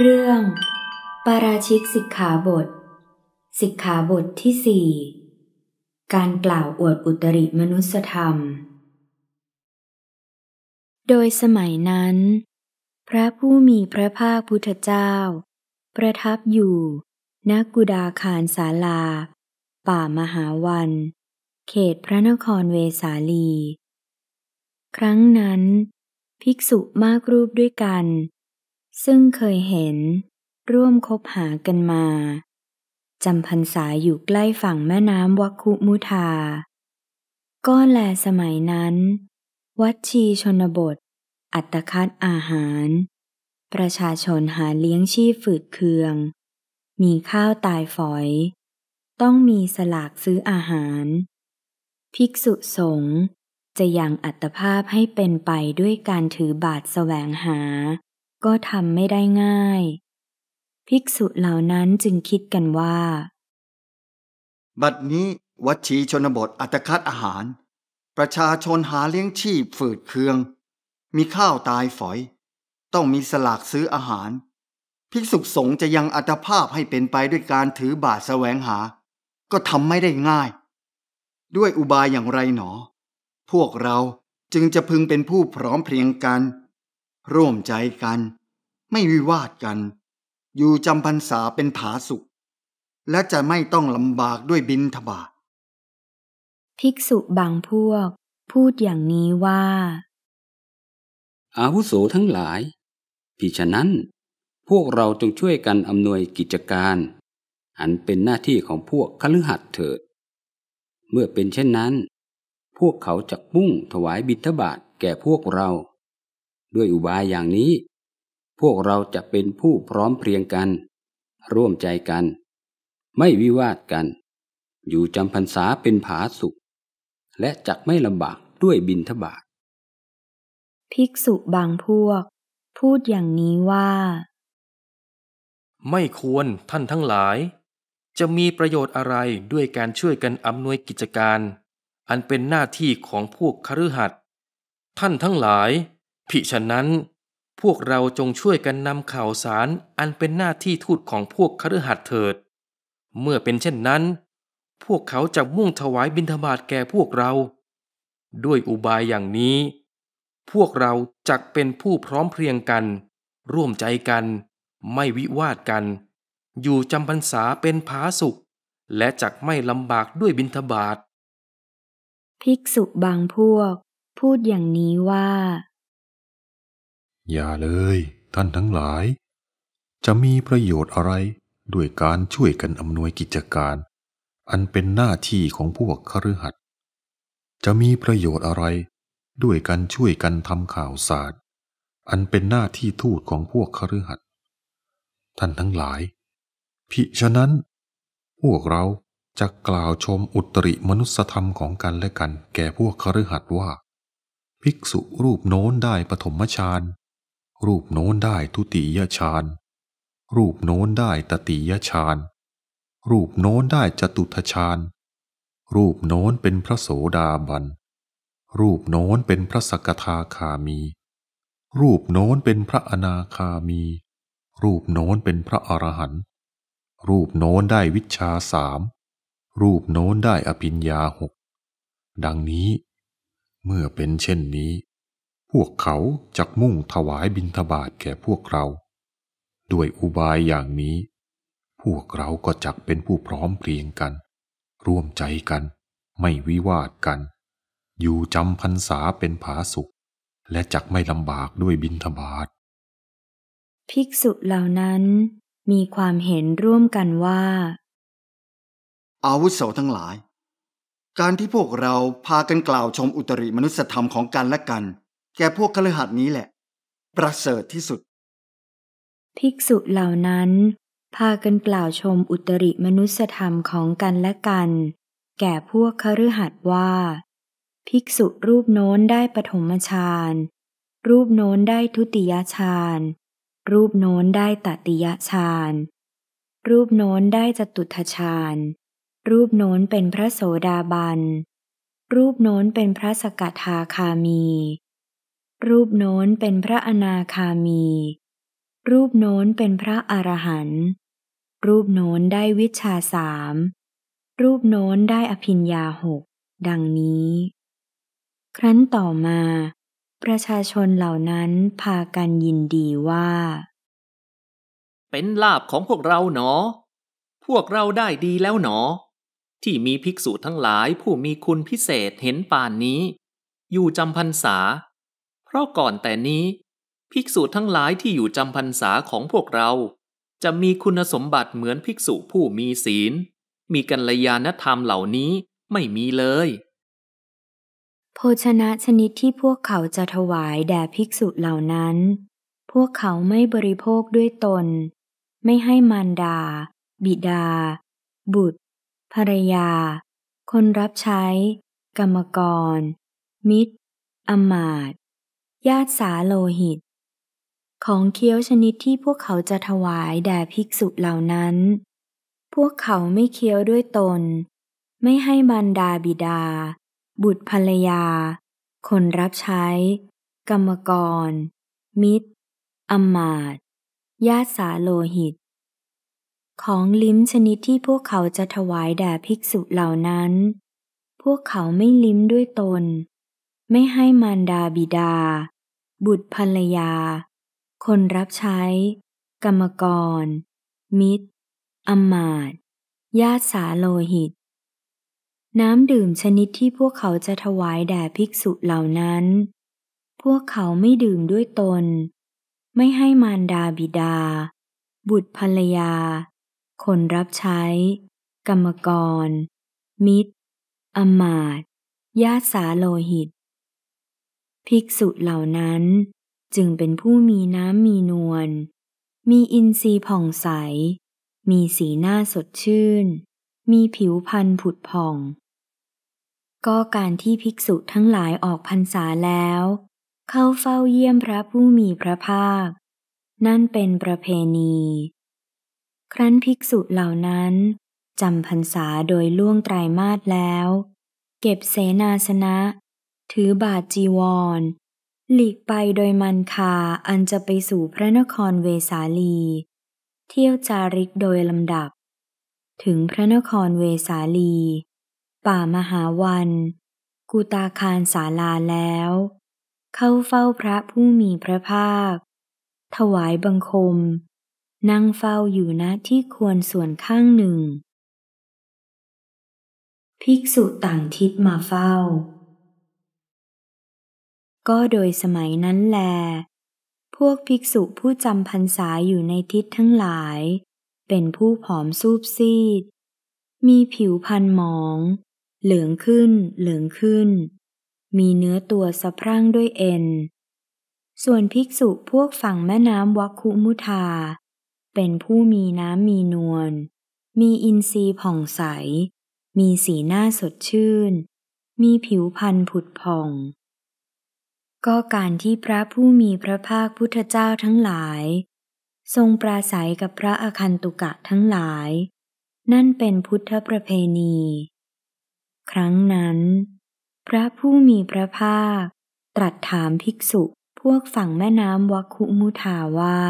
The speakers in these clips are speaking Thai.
เรื่องปาราชิกสิกขาบทสิกขาบทที่สี่การกล่าวอวดอุตริมนุสธรรม โดยสมัยนั้น พระผู้มีพระภาคพุทธเจ้า ประทับอยู่ณกุดาคารสาลา ป่ามหาวัน เขตพระนครเวสาลี ครั้งนั้น ภิกษุมากรูปด้วยกันซึ่งเคยเห็นร่วมคบหากันมาจำพรรษาอยู่ใกล้ฝั่งแม่น้ำวัคุมุทาก็แลสมัยนั้น วัดชีชนบท อัตคัดอาหาร ประชาชนหาเลี้ยงชีพฝืดเคือง มีข้าวตายฝอย ต้องมีสลากซื้ออาหาร ภิกษุสงฆ์จะยังอัตภาพให้เป็นไปด้วยการถือบาทแสวงหาก็ทำไม่ได้ง่าย ภิกษุเหล่านั้นจึงคิดกันว่า บัดนี้วัชีชนบทอัตคัดอาหาร ประชาชนหาเลี้ยงชีพฝืดเคือง มีข้าวตายฝอย ต้องมีสลากซื้ออาหาร ภิกษุสงฆ์จะยังอัตภาพให้เป็นไปด้วยการถือบาทแสวงหา ก็ทำไม่ได้ง่าย ด้วยอุบายอย่างไรหนอ พวกเราจึงจะพึงเป็นผู้พร้อมเพรียงกันร่วมใจกันไม่วิวาทกัน อยู่จำพรรษาเป็นผาสุข และจะไม่ต้องลำบากด้วยบินทบาทภิกษุบางพวกพูดอย่างนี้ว่า อาวุโสทั้งหลายพิฉะนั้น พวกเราจงช่วยกันอำนวยกิจการ อันเป็นหน้าที่ของพวกคฤหัสถ์เถิด เมื่อเป็นเช่นนั้น พวกเขาจะมุ่งถวายบิทบาทแก่พวกเราด้วยอุบายอย่างนี้ พวกเราจะเป็นผู้พร้อมเพรียงกัน ร่วมใจกัน ไม่วิวาทกัน อยู่จำพรรษาเป็นผาสุข และจักไม่ลำบากด้วยบินทบาทภิกษุบางพวกพูดอย่างนี้ว่า ไม่ควรท่านทั้งหลาย จะมีประโยชน์อะไรด้วยการช่วยกันอำนวยกิจการ อันเป็นหน้าที่ของพวกคฤหัสถ์ท่านทั้งหลายพิฉะนั้น พวกเราจงช่วยกันนำข่าวสารอันเป็นหน้าที่ทูตของพวกคฤหัสถ์เถิด เมื่อเป็นเช่นนั้น พวกเขาจะมุ่งถวายบิณฑบาตแก่พวกเรา ด้วยอุบายอย่างนี้ พวกเราจักเป็นผู้พร้อมเพรียงกัน ร่วมใจกัน ไม่วิวาทกัน อยู่จำพรรษาเป็นผาสุข และจักไม่ลำบากด้วยบิณฑบาตภิกษุบางพวกพูดอย่างนี้ว่าอย่าเลยท่านทั้งหลาย จะมีประโยชน์อะไรด้วยการช่วยกันอำนวยกิจการ อันเป็นหน้าที่ของพวกคฤหัสถ์จะมีประโยชน์อะไรด้วยการช่วยกันทำข่าวสารอันเป็นหน้าที่ทูตของพวกคฤหัสถ์ท่านทั้งหลายพิฉะนั้น พวกเราจะกล่าวชมอุตริมนุสธรรมของกันและกันแก่พวกคฤหัสถ์ว่า ภิกษุรูปโน้นได้ปฐมฌานรูปโน้นได้ทุติยฌาน รูปโน้นได้ตติยฌาน รูปโน้นได้จตุทฌาน รูปโน้นเป็นพระโสดาบัน รูปโน้นเป็นพระสกทาคามี รูปโน้นเป็นพระอนาคามี รูปโน้นเป็นพระอรหันต์ รูปโน้นได้วิชาสาม รูปโน้นได้อภิญญาหก ดังนี้เมื่อเป็นเช่นนี้วกเขาจักมุ่งถวายบิณฑบาตแก่พวกเรา ด้วยอุบายอย่างนี้ พวกเราก็จักเป็นผู้พร้อมเพรียงกัน ร่วมใจกัน ไม่วิวาทกัน อยู่จำพรรษาเป็นผาสุข และจักไม่ลำบากด้วยบิณฑบาตภิกษุเหล่านั้นมีความเห็นร่วมกันว่า อาวุโสทั้งหลาย การที่พวกเราพากันกล่าวชมอุตริมนุสธรรมของกันและกันแก่พวกคฤหัสถ์นี้แหละ ประเสริฐที่สุด ภิกษุเหล่านั้นพากันกล่าวชมอุตริมนุสธรรมของกันและกัน แก่พวกคฤหัสถ์ว่า ภิกษุรูปโน้นได้ปฐมฌาน รูปโน้นได้ทุติยฌาน รูปโน้นได้ตติยฌาน รูปโน้นได้จตุทฌาน รูปโน้นเป็นพระโสดาบัน รูปโน้นเป็นพระสกทาคามีรูปโน้นเป็นพระอนาคามี รูปโน้นเป็นพระอรหันต์ รูปโน้นได้วิชาสาม รูปโน้นได้อภิญญาหก ดังนี้ ครั้นต่อมา ประชาชนเหล่านั้นพากันยินดีว่า เป็นลาบของพวกเราหนอ พวกเราได้ดีแล้วหนอ ที่มีภิกษุทั้งหลายผู้มีคุณพิเศษเห็นป่านนี้ อยู่จำพรรษาราะก่อนแต่นี้ภิกษุทั้งหลายที่อยู่จำพรรษาของพวกเรา จะมีคุณสมบัติเหมือนภิกษุผู้มีศีล มีกัลยาณธรรมเหล่านี้ไม่มีเลย โภชนะชนิดที่พวกเขาจะถวายแด่ภิกษุเหล่านั้น พวกเขาไม่บริโภคด้วยตน ไม่ให้มารดา บิดา บุตร ภรรยา คนรับใช้ กรรมกร มิตรอมาตญาติสาโลหิต ของเคี้ยวชนิดที่พวกเขาจะถวายแด่ภิกษุเหล่านั้น พวกเขาไม่เคี้ยวด้วยตน ไม่ให้บรรดาบิดา บุตรภรรยา คนรับใช้ กรรมกร มิตรอมาต ญาติสาโลหิต ของลิ้มชนิดที่พวกเขาจะถวายแด่ภิกษุเหล่านั้น พวกเขาไม่ลิ้มด้วยตน ไม่ให้มารดาบิดาบุตรภรรยา คนรับใช้ กรรมกร มิตรอมาต ญาติสาโลหิต น้ำดื่มชนิดที่พวกเขาจะถวายแด่ภิกษุเหล่านั้น พวกเขาไม่ดื่มด้วยตน ไม่ให้มารดาบิดา บุตรภรรยา คนรับใช้ กรรมกร มิตรอมาต ญาติสาโลหิตภิกษุเหล่านั้น จึงเป็นผู้มีน้ำมีนวล มีอินทรีย์ผ่องใส มีสีหน้าสดชื่น มีผิวพรรณผุดผ่อง ก็การที่ภิกษุทั้งหลายออกพรรษาแล้ว เข้าเฝ้าเยี่ยมพระผู้มีพระภาค นั่นเป็นประเพณี ครั้นภิกษุเหล่านั้นจำพรรษาโดยล่วงไตรมาสแล้ว เก็บเสนาสนะถือบาทจีวร หลีกไปโดยมันคาอันจะไปสู่พระนครเวสาลี เที่ยวจาริกโดยลำดับ ถึงพระนครเวสาลี ป่ามหาวันกูตาคารสาลาแล้ว เข้าเฝ้าพระผู้มีพระภาคถวายบังคม นั่งเฝ้าอยู่ณที่ควรส่วนข้างหนึ่ง ภิกษุต่างทิศมาเฝ้าก็โดยสมัยนั้นแล พวกภิกษุผู้จำพรรษาอยู่ในทิศทั้งหลาย เป็นผู้ผอมซูบซีด มีผิวพันหมอง เหลืองขึ้น เหลืองขึ้น มีเนื้อตัวสะพรั่งด้วยเอ็น ส่วนภิกษุพวกฝั่งแม่น้ำวัคคุมุทาเป็นผู้มีน้ำมีนวล มีอินทรีย์ผ่องใส มีสีหน้าสดชื่น มีผิวพันผุดผ่องก็การที่พระผู้มีพระภาคพุทธเจ้าทั้งหลาย ทรงปราศัยกับพระอคันตุกะทั้งหลาย นั่นเป็นพุทธประเพณี ครั้งนั้น พระผู้มีพระภาค ตรัสถามภิกษุพวกฝั่งแม่น้ำวัคคุมุทาว่า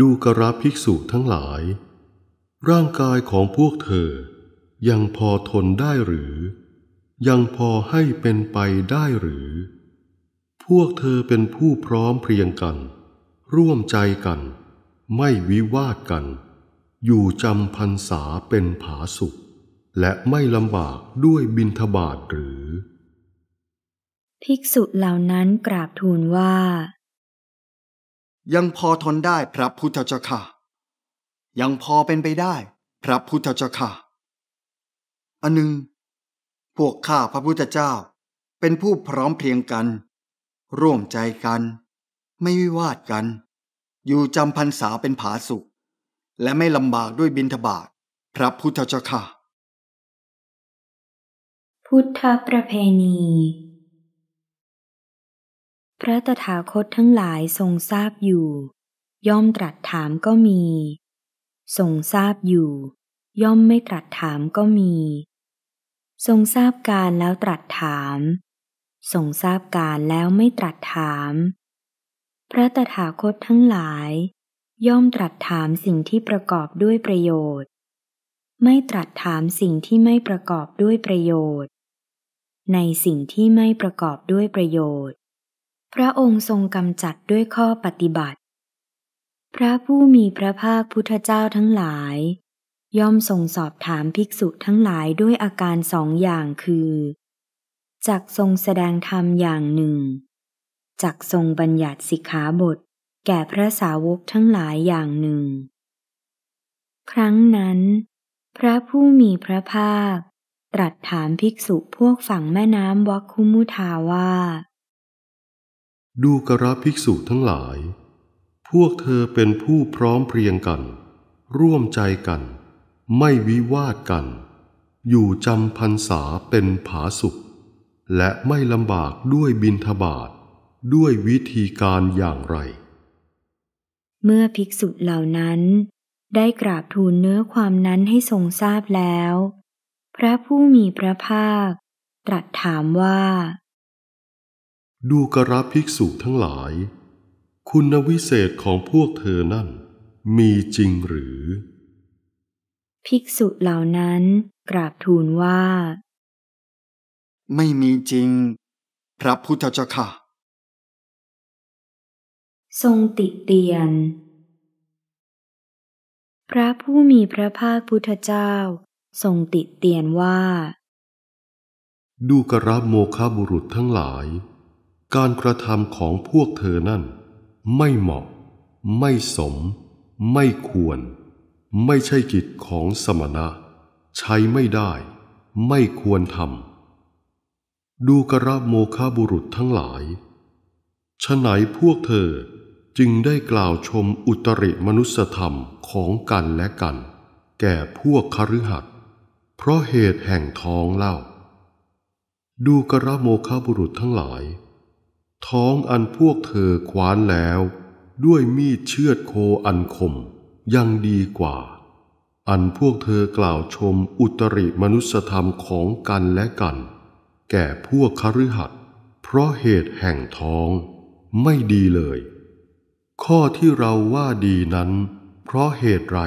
ดูกระภิกษุทั้งหลาย ร่างกายของพวกเธอยังพอทนได้หรือยังพอให้เป็นไปได้หรือ พวกเธอเป็นผู้พร้อมเพรียงกัน ร่วมใจกัน ไม่วิวาทกัน อยู่จำพรรษาเป็นผาสุขและไม่ลำบากด้วยบินทบาทหรือ ภิกษุเหล่านั้นกราบทูลว่า ยังพอทนได้พระพุทธเจ้าค่ะยังพอเป็นไปได้ พระพุทธเจ้าค่ะอันหนึ่งพวกข้าพระพุทธเจ้าเป็นผู้พร้อมเพรียงกัน ร่วมใจกัน ไม่วิวาทกัน อยู่จำพรรษาเป็นผาสุข และไม่ลำบากด้วยบินทบาทพระพุทธเจ้าค่ะ พุทธประเพณี พระตถาคตทั้งหลายทรงทราบอยู่ ย่อมตรัสถามก็มีทรงทราบอยู่ ย่อมไม่ตรัสถามก็มีทรงทราบการแล้วตรัสถาม ทรงทราบการแล้วไม่ตรัสถาม พระตถาคตทั้งหลาย ย่อมตรัสถามสิ่งที่ประกอบด้วยประโยชน์ ไม่ตรัสถามสิ่งที่ไม่ประกอบด้วยประโยชน์ ในสิ่งที่ไม่ประกอบด้วยประโยชน์ พระองค์ทรงกำจัดด้วยข้อปฏิบัติ พระผู้มีพระภาคพุทธเจ้าทั้งหลายย่อมทรงสอบถามภิกษุทั้งหลายด้วยอาการสองอย่างคือ จักทรงแสดงธรรมอย่างหนึ่งจักทรงบัญญัติสิกขาบท แก่พระสาวกทั้งหลายอย่างหนึ่ง ครั้งนั้น พระผู้มีพระภาค ตรัสถามภิกษุพวกฝั่งแม่น้ำวัคคุมุทาว่า ดูกระภิกษุทั้งหลาย พวกเธอเป็นผู้พร้อมเพรียงกัน ร่วมใจกันไม่วิวาทกัน อยู่จำพรรษาเป็นผาสุข และไม่ลำบากด้วยบินทบาทด้วยวิธีการอย่างไร เมื่อภิกษุเหล่านั้น ได้กราบทูลเนื้อความนั้นให้ทรงทราบแล้ว พระผู้มีพระภาค ตรัสถามว่า ดูกระภิกษุทั้งหลาย คุณวิเศษของพวกเธอนั่นมีจริงหรือภิกษุเหล่านั้นกราบทูลว่า ไม่มีจริง พระพุทธเจ้าค่ะ ทรงติเตียน พระผู้มีพระภาคพุทธเจ้า ทรงติเตียนว่า ดูกระโมคาบุรุษทั้งหลาย การกระทำของพวกเธอนั่น ไม่เหมาะ ไม่สม ไม่ควรไม่ใช่กิจของสมณะ ใช้ไม่ได้ ไม่ควรทำ ดูกระโมคาบุรุษทั้งหลายฉะไหนพวกเธอจึงได้กล่าวชมอุตริมนุสธรรมของกันและกัน แก่พวกคฤหัสเพราะเหตุแห่งท้องเล่า ดูกระโมคาบุรุษทั้งหลาย ท้องอันพวกเธอคว้านแล้วด้วยมีดเชือดโคอันคมยังดีกว่า อันพวกเธอกล่าวชมอุตริมนุสธรรมของกันและกัน แก่พวกคฤหัสเพราะเหตุแห่งท้องไม่ดีเลย ข้อที่เราว่าดีนั้น เพราะเหตุไร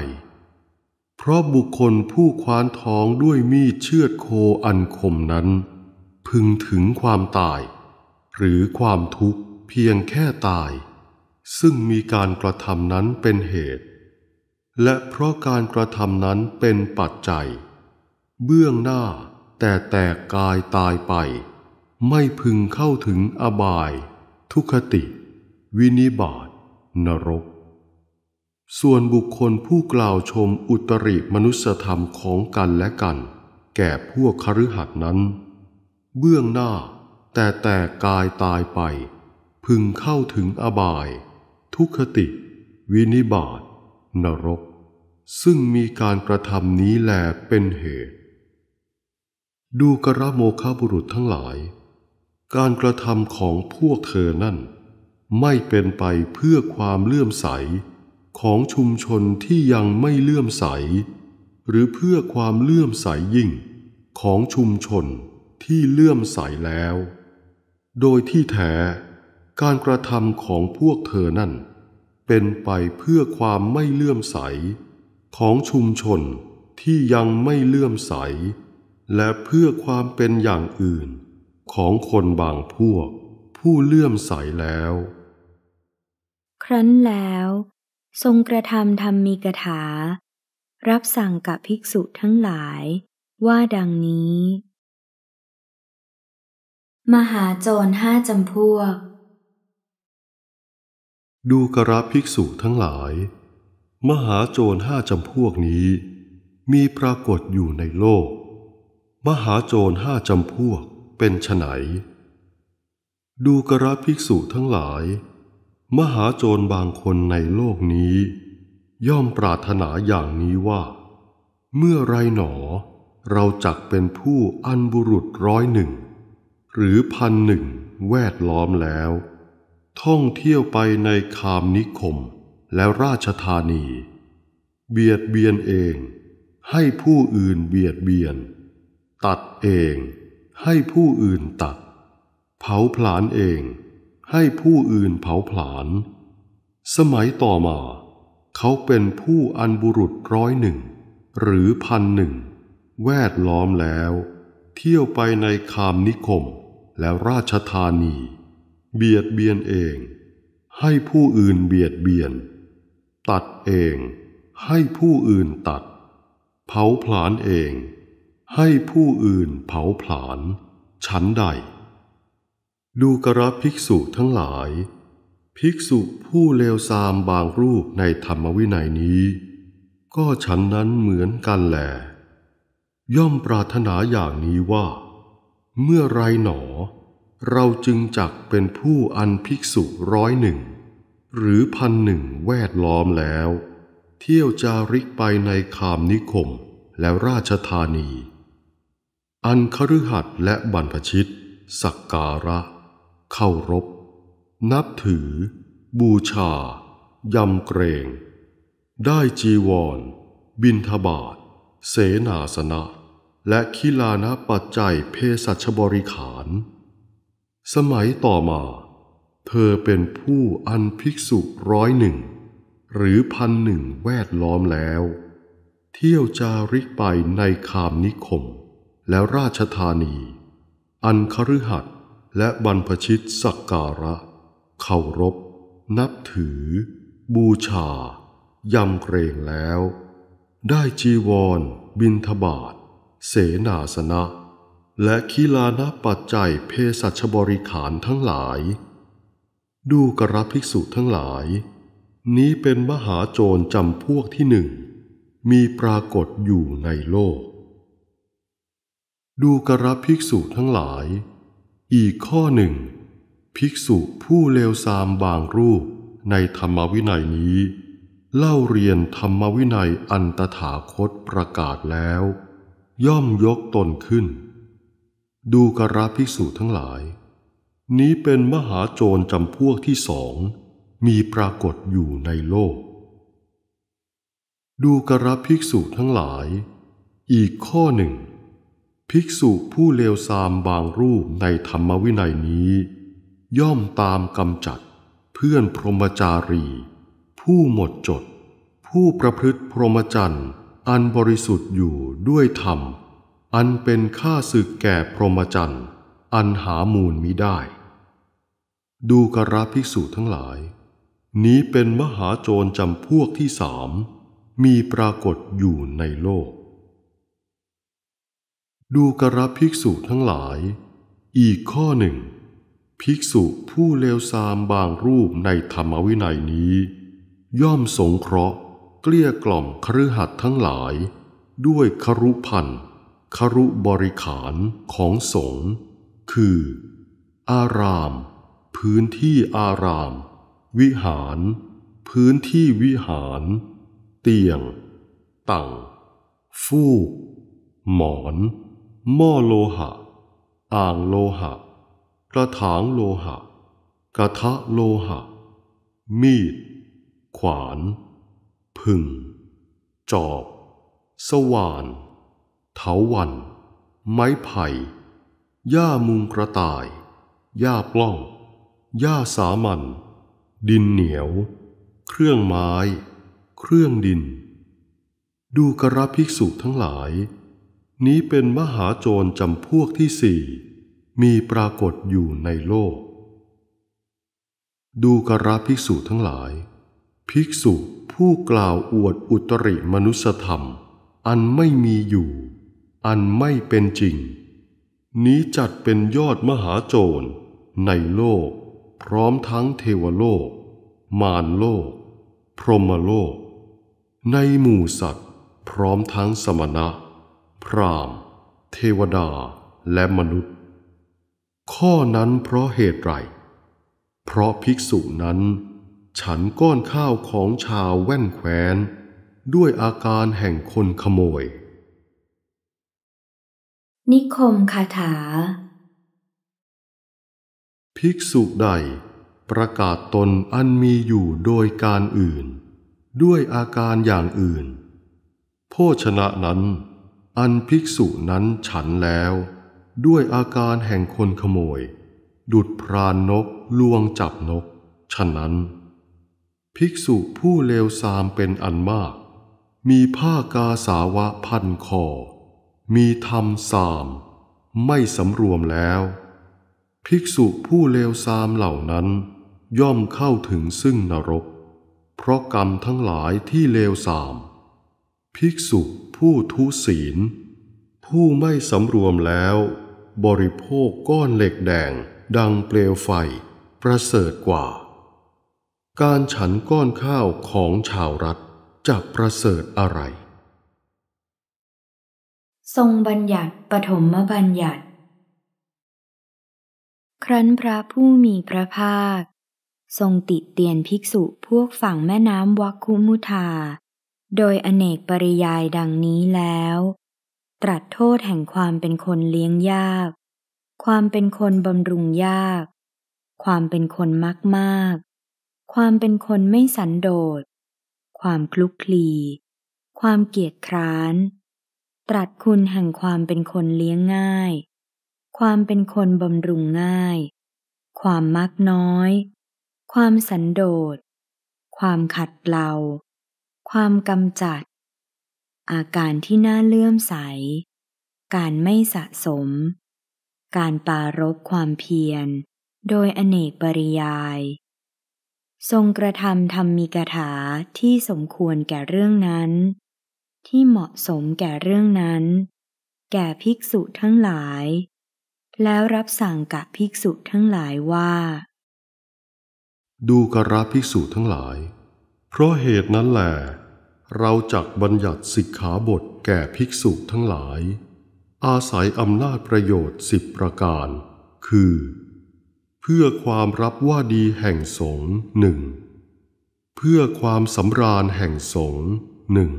เพราะบุคคลผู้คว้านท้องด้วยมีดเชือดโคอันคมนั้น พึงถึงความตาย หรือความทุกข์เพียงแค่ตาย ซึ่งมีการกระทำนั้นเป็นเหตุและเพราะการกระทำนั้นเป็นปัจจัย เบื้องหน้าแต่แตกกายตายไป ไม่พึงเข้าถึงอบาย ทุคติ วินิบาตนรก ส่วนบุคคลผู้กล่าวชมอุตริมนุสธรรมของกันและกัน แก่พวกคฤหัสนั้น เบื้องหน้าแต่แตกกายตายไป พึงเข้าถึงอบาย ทุคติ วินิบาตนรกซึ่งมีการกระทำนี้แหลเป็นเหตุ ดูกระโมคาบุรุษทั้งหลาย การกระทำของพวกเธอนั่น ไม่เป็นไปเพื่อความเลื่อมใสของชุมชนที่ยังไม่เลื่อมใส หรือเพื่อความเลื่อมใสยิ่ง ของชุมชนที่เลื่อมใสแล้ว โดยที่แท้การกระทำของพวกเธอนั่น เป็นไปเพื่อความไม่เลื่อมใสของชุมชนที่ยังไม่เลื่อมใส และเพื่อความเป็นอย่างอื่นของคนบางพวกผู้เลื่อมใสแล้ว ครั้นแล้ว ทรงกระทำธรรมมีกถา รับสั่งกับภิกษุทั้งหลายว่าดังนี้ มหาโจรห้าจำพวก ดูกระภิกษุทั้งหลายมหาโจรห้าจำพวกนี้มีปรากฏอยู่ในโลก มหาโจรห้าจำพวกเป็นไนดูกระภิกษุทั้งหลาย มหาโจรบางคนในโลกนี้ ย่อมปรารถนาอย่างนี้ว่า เมื่อไรหนอเราจักเป็นผู้อันบุรุษร้อยหนึ่ง หรือพันหนึ่งแวดล้อมแล้ว ท่องเที่ยวไปในคามนิคมและราชธานี เบียดเบียนเอง ให้ผู้อื่นเบียดเบียน ตัดเอง ให้ผู้อื่นตัด เผาผลาญเอง ให้ผู้อื่นเผาผลาญสมัยต่อมา เขาเป็นผู้อันบุรุษร้อยหนึ่งหรือพันหนึ่งแวดล้อมแล้ว เที่ยวไปในคามนิคม และราชธานี เบียดเบียนเอง ให้ผู้อื่นเบียดเบียนตัดเองให้ผู้อื่นตัด เผาผลาญเองให้ผู้อื่นเผาผลาญฉันใดดูกระภิกษุทั้งหลาย ภิกษุผู้เลวทรามบางรูปในธรรมวินัยนี้ ก็ฉันนั้นเหมือนกันแหลย่อมปรารถนาอย่างนี้ว่า เมื่อไรหนอเราจึงจักเป็นผู้อันภิกษุร้อยหนึ่งหรือพันหนึ่งแวดล้อมแล้ว เที่ยวจาริกไปในคามนิคมและราชธานี อันคฤหัสถ์และบรรพชิต สักการะ เข้ารบนับถือ บูชายำเกรง ได้จีวร บินทบาท เสนาสนะ และคิลานะปัจจัยเพศสัชบริขาร สมัยต่อมาเธอเป็นผู้อันภิกษุร้อยหนึ่ง หรือพันหนึ่งแวดล้อมแล้ว เที่ยวจาริกไปในคามนิคม และราชธานี อันคฤหัสถ์และบรรพชิตสักการะเคารพ นับถือ บูชา ยำเกรงแล้ว ได้จีวร บินทบาท เสนาสนะ และคีลานะปัจจัยเพศชบริขารทั้งหลายดูกรบภิกษุทั้งหลาย นี้เป็นมหาโจรจำพวกที่หนึ่งมีปรากฏอยู่ในโลก ดูกรบภิกษุทั้งหลาย อีกข้อหนึ่ง ภิกษุ ผู้เลวทรามบางรูปในธรรมวินัยนี้ เล่าเรียนธรรมวินัยอันตถาคตประกาศแล้ว ย่อมยกตนขึ้น ดูกรบภิกษุทั้งหลายนี้เป็นมหาโจรจำพวกที่สอง มีปรากฏอยู่ในโลก ดูกระภิกษุทั้งหลาย อีกข้อหนึ่ง ภิกษุผู้เลวทรามบางรูปในธรรมวินัยนี้ ย่อมตามกำจัดเพื่อนพรหมจารี ผู้หมดจด ผู้ประพฤติพรหมจรรย์ อันบริสุทธิ์อยู่ด้วยธรรม อันเป็นค่าศึกแก่พรหมจรรย์ อันหามูลมิได้ดูกราภิกษุทั้งหลาย นี้เป็นมหาโจรจำพวกที่สาม มีปรากฏอยู่ในโลก ดูกราภิกษุทั้งหลาย อีกข้อหนึ่ง ภิกษุผู้เลวทรามบางรูปในธรรมวินัยนี้ ย่อมสงเคราะห์ เกลี้ยกล่อมครือหัดทั้งหลาย ด้วยครุพันธ์ครุบริขารของสงฆ์คือ อารามพื้นที่อาราม วิหาร พื้นที่วิหาร เตียง ตั่งฟูกหมอนหม้อโลหะ อ่างโลหะ กระถางโลหะกระทะโลหะ มีด ขวาน พึ่ง จอบ สว่าน เถาวัน ไม้ไผ่หญ้ามุงกระต่ายหญ้าปล้องหญ้าสามัญดินเหนียว เครื่องไม้ เครื่องดิน ดูกระภิกษุทั้งหลาย นี้เป็นมหาโจรจำพวกที่สี่มีปรากฏอยู่ในโลก ดูกระภิกษุทั้งหลาย ภิกษุผู้กล่าวอวดอุตริมนุสธรรม อันไม่มีอยู่ อันไม่เป็นจริง นี้จัดเป็นยอดมหาโจรในโลกพร้อมทั้งเทวโลก มารโลก พรหมโลก ในหมู่สัตว์พร้อมทั้งสมณะ พรามเทวดาและมนุษย์ ข้อนั้นเพราะเหตุไรเพราะภิกษุนั้น ฉันก้อนข้าวของชาวแว่นแควน ด้วยอาการแห่งคนขโมย นิคมคาถาภิกษุใดประกาศตนอันมีอยู่โดยการอื่น ด้วยอาการอย่างอื่นโภชนะนั้น อันภิกษุนั้นฉันแล้ว ด้วยอาการแห่งคนขโมย ดุดพรานนกลวงจับนก ฉะนั้น ภิกษุผู้เลวทรามเป็นอันมาก มีผ้ากาสาวะพันคอมีธรรมสาม ไม่สำรวมแล้วภิกษุผู้เลวทรามเหล่านั้น ย่อมเข้าถึงซึ่งนรก เพราะกรรมทั้งหลายที่เลวทราม ภิกษุผู้ทุศีล ผู้ไม่สำรวมแล้ว บริโภคก้อนเหล็กแดงดังเปลวไฟ ประเสริฐกว่า การฉันก้อนข้าวของชาวรัฐจะประเสริฐอะไร ทรงบัญญัติปฐมบัญญัติครั้นพระผู้มีพระภาค ทรงติเตียนภิกษุพวกฝั่งแม่น้ำวัคคุมุธา โดยอเนกปริยายดังนี้แล้ว ตรัสโทษแห่งความเป็นคนเลี้ยงยาก ความเป็นคนบำรุงยาก ความเป็นคนมากมากความเป็นคนไม่สันโดษความคลุกคลีความเกียจคร้าน ตรัสคุณแห่งความเป็นคนเลี้ยงง่ายความเป็นคนบำรุงง่าย ความมักน้อย ความสันโดษ ความขัดเกลาความกำจัด อาการที่น่าเลื่อมใส การไม่สะสม การปารบความเพียรโดยอเนกปริยาย ทรงกระทำธรรมมีกถาที่สมควรแก่เรื่องนั้น ที่เหมาะสมแก่เรื่องนั้น แก่ภิกษุทั้งหลายแล้วรับสั่งกับภิกษุทั้งหลายว่า ดูกระภิกษุทั้งหลาย เพราะเหตุนั้นแหละเราจักบัญญัติสิกขาบทแก่ภิกษุทั้งหลาย อาศัยอำนาจประโยชน์สิบประการ คือ เพื่อความรับว่าดีแห่งสงหนึ่ง เพื่อความสำราญแห่งสงหนึ่ง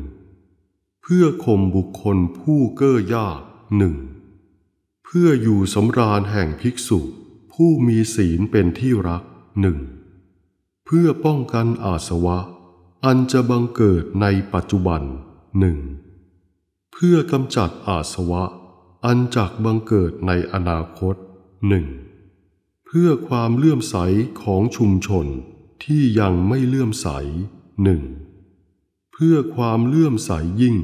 เพื่อข่มบุคคลผู้เก้อยากหนึ่งพื่ออยู่สำราญแห่งภิกษุผู้มีศีลเป็นที่รักหนึ่ง เพื่อป้องกันอาสวะอันจะบังเกิดในปัจจุบันหนึ่ง เพื่อกำจัดอาสวะอันจากบังเกิดในอนาคตหนึ่ง เพื่อความเลื่อมใสของชุมชนที่ยังไม่เลื่อมใสหนึ่ง เพื่อความเลื่อมใสยิ่ง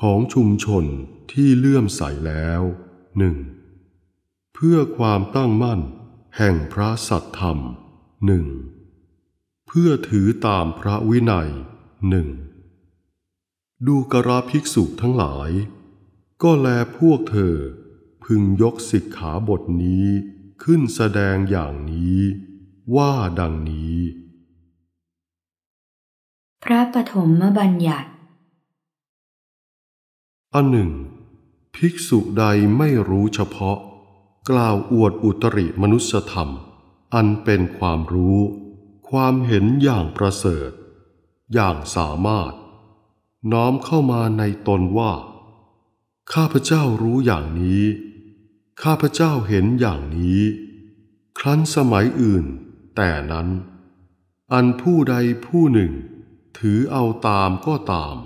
ของชุมชนที่เลื่อมใสแล้วหนึ่งพื่อความตั้งมั่นแห่งพระสัตธรรม หนึ่ง เพื่อถือตามพระวินัยหนึ่ง ดูกราภิกษุทั้งหลาย ก็แลพวกเธอพึงยกสิกขาบทนี้ขึ้นแสดงอย่างนี้ว่าดังนี้ พระปฐมบัญญัติอันหนึ่งภิกษุใดไม่รู้เฉพาะกล่าวอวดอุตริมนุสธรรม อันเป็นความรู้ ความเห็นอย่างประเสริฐ อย่างสามารถ น้อมเข้ามาในตนว่า ข้าพเจ้ารู้อย่างนี้ ข้าพเจ้าเห็นอย่างนี้ ครั้นสมัยอื่น แต่นั้น อันผู้ใดผู้หนึ่ง ถือเอาตามก็ตาม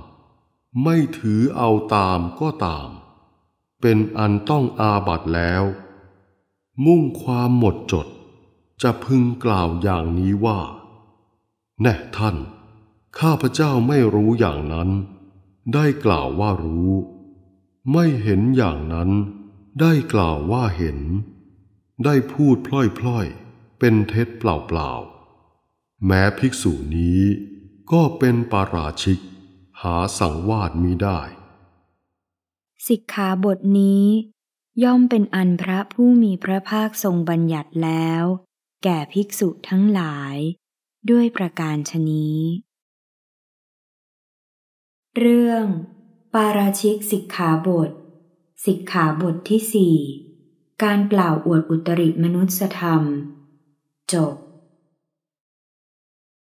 ไม่ถือเอาตามก็ตาม เป็นอันต้องอาบัตแล้วมุ่งความหมดจดจะพึงกล่าวอย่างนี้ว่า แน่ท่าน ข้าพเจ้าไม่รู้อย่างนั้น ได้กล่าวว่ารู้ ไม่เห็นอย่างนั้น ได้กล่าวว่าเห็น ได้พูดพล่อยๆ เป็นเท็จเปล่าๆแม้ภิกษุนี้ ก็เป็นปาราชิก หาสังวาสมิได้ สิกขาบทนี้ย่อมเป็นอันพระผู้มีพระภาคทรงบัญญัติแล้ว แก่ภิกษุทั้งหลายด้วยประการชนี้เรื่อง ปาราชิกสิกขาบทสิกขาบทที่สี่การกล่าวอวดอุตริมนุสธรรมจบ